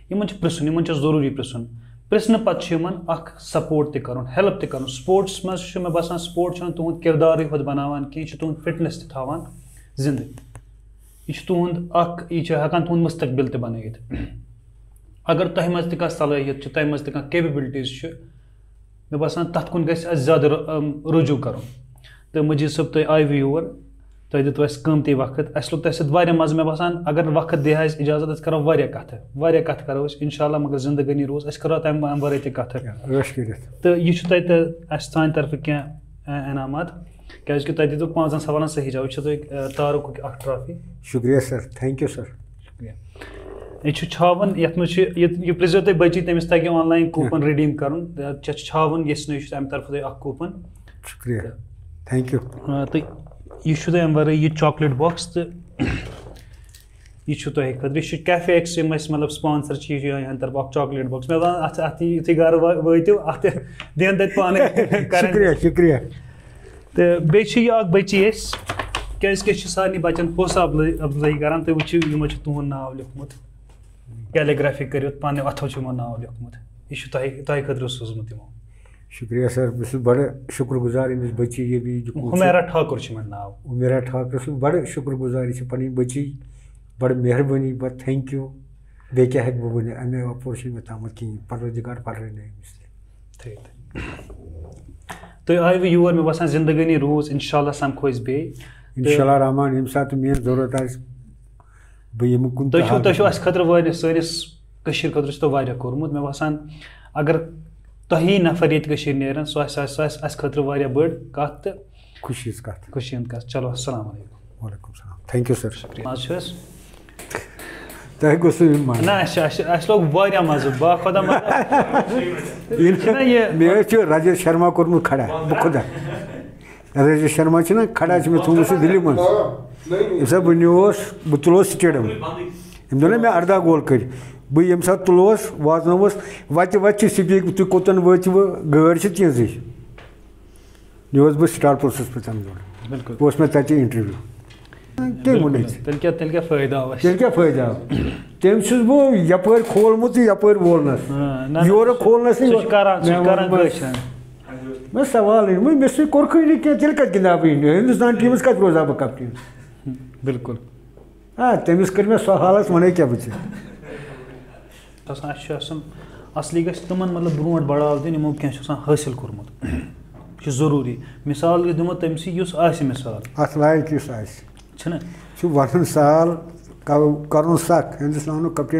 یِمَن چھِ پِرٛژھُن یِمَن چھِ ضٔروٗری پِرٛژھُن پِرٛژھنہٕ پَتہٕ چھُ یِمَن اَکھ سَپوٹ تہِ کَرُن ہیٚلٕپ تہِ کَرُن سپوٹَس منٛز چھُ مےٚ باسان سپوٹ چھُنہٕ تُہُنٛد کِردارٕے ہوت بَناوان کینٛہہ یہِ چھُ تُہُنٛد فِٹنٮ۪س تہِ تھاوان زِندٕ یہِ چھُ تُہُنٛد اَکھ یہِ چھُ ہٮ۪کان تُہُنٛد مُستقبِل تہِ بَنٲیِتھ اگر تۄہہِ منٛز تہِ کانٛہہ صلٲحیت چھِ تۄہہِ منٛز تہِ کانٛہہ کیپبِلٹیٖز چھِ مےٚ باسان تَتھ کُن گژھِ اَسہِ زیادٕ رُجوٗع کَرُن تہٕ مجیٖد صٲب تُہۍ آیوٕ یور तु दिव कमती वक्त अस लोग तथा मज़ मे बसान अगर वक्त दि इजाज़त अस करो वारिया कथ वारिया कथ करो इनशाला मगर जिंदगी रोज अस करो तम अम वर तथ तो यह तथा सान तरफ कह इनाम क्या कि तुम दिव पाँचन सवाल सही जवाब यह तारुक ट्रॉफी शुक्रिया सर थैंक यू सर शुक्रिया यह छावन ये यह तुम बची तेज तक लाइन कूपन रिडीम कर छावन ये तरफ तुम कूपन शुक्रिया थैंक यू یہِ چھُ تۄہہِ اَمہِ وَرٲے یہِ چاکلیٹ بۄکٕس تہٕ یہِ چھُ تۄہہِ خٲطرٕ یہِ چھُ کیفے ایٚکٕس یِم اَسہِ مطلب سپانسَر چھِ یہِ چھُ یِہٕنٛدِ طرفہٕ اَکھ چاکلیٹ بۄکٕس مےٚ وَن اَتھ اَتھ یُتھُے گَرٕ وٲتِو اَتھ دِن تَتہِ پانَے شُکریہ شُکریہ تہٕ بیٚیہِ چھِ یہِ اَکھ بٔچی أسۍ کیٛازِکہِ أسۍ چھِ سارنٕے بَچَن پونٛسہٕ اَفضٲیی اَفضٲیی کَران تُہۍ وٕچھِو یِمو چھُ تُہُنٛد ناو لیوٗکھمُت کیلیٖگرٛافی کٔرِتھ پنٛنیو اَتھو چھُ یِمو ناو لیوٗکھمُت یہِ چھُ تۄہہِ تۄہہِ خٲطرٕ سوٗزمُت یِمو शुक्रिया सर बड़े शुक्र गुजार अमिस बची ये भी हुमेरा ठाकुर नाव हुमेरा ठाकुर बड़े शुक्र गुजार यह पी बची बड़ मेहरबानी बड़ थैंक तो यू बे क्या हेक वो वन अमे अपोर मे तम कहें परवरदिगार पड़े अमिस ठीक तुम आयव योर मे बसान जिंदगानी रोज इनशाला समखो बे इनशाला रहमान ये सात मे जरूरत आ बहुत तुम तुम खतर वाले सैनिस खतर तो वह कोर्मुत मे बसान अगर تۄہی نفر ییٚتہِ کٔشیٖرِ نیران سُہ ہسا سُہ آسہِ اَسہِ خٲطرٕ واریاہ بٔڑ کَتھ تہٕ خوشی ہٕنٛز کَتھ خوشی ہٕنٛز کَتھ چلو اَسلام علیکُم وعلیکُم السلام تھینٛک یوٗ سَر شُکریہ آز چھُ أسۍ تۄہہِ گوٚژھو نہ اَسہِ اَسہِ لوٚگ واریاہ مَزٕ با خۄدا مےٚ حظ چھُ راجیش شرما کوٚرمُت کھڑا بہٕ خۄدا راجیش شرما چھُنہ کھڑا چھُ مےٚ تھوٚمُت سُہ دِلہِ منٛز ییٚمہِ ساتہٕ بہٕ نِوُس بہٕ تُلوس سٹیڈیَم أمۍ دوٚپ نہ مےٚ اَرداہ گول کٔرۍ बह ये सात तुलोस वत वत स्पीक तु कोतन वत तिज यह बहुत स्टार प्रोसेस पे बिल्कुल वो मे तथे इंटरव्यू तम क्या फायदा क्या फायदा बो यप खोलमुत यप वोलनस योर खोलनस मैं सवाल मे सो कोर्क क्या तेल कत गिंदा हिंदुस्तान टीम कत रोजा बह कप बिल्कुल हाँ तमिस कर मे सो वन क्या बच्चे آسان اَسہِ چھُ آسان اَصلی گژھِ تِمَن مطلب برونٛٹھ بَڑاو دیُن یِمو کینٛہہ چھُ آسان حٲصِل کوٚرمُت یہِ چھُ ضٔروٗری مِثال گژھِ دِمو تٔمۍسٕے یُس آسہِ مِثال اَتھ لایق یُس آسہِ چھُنہ چھُ وَتھُن سہل کَرُن سَکھ ہِندُستانُک کپٹین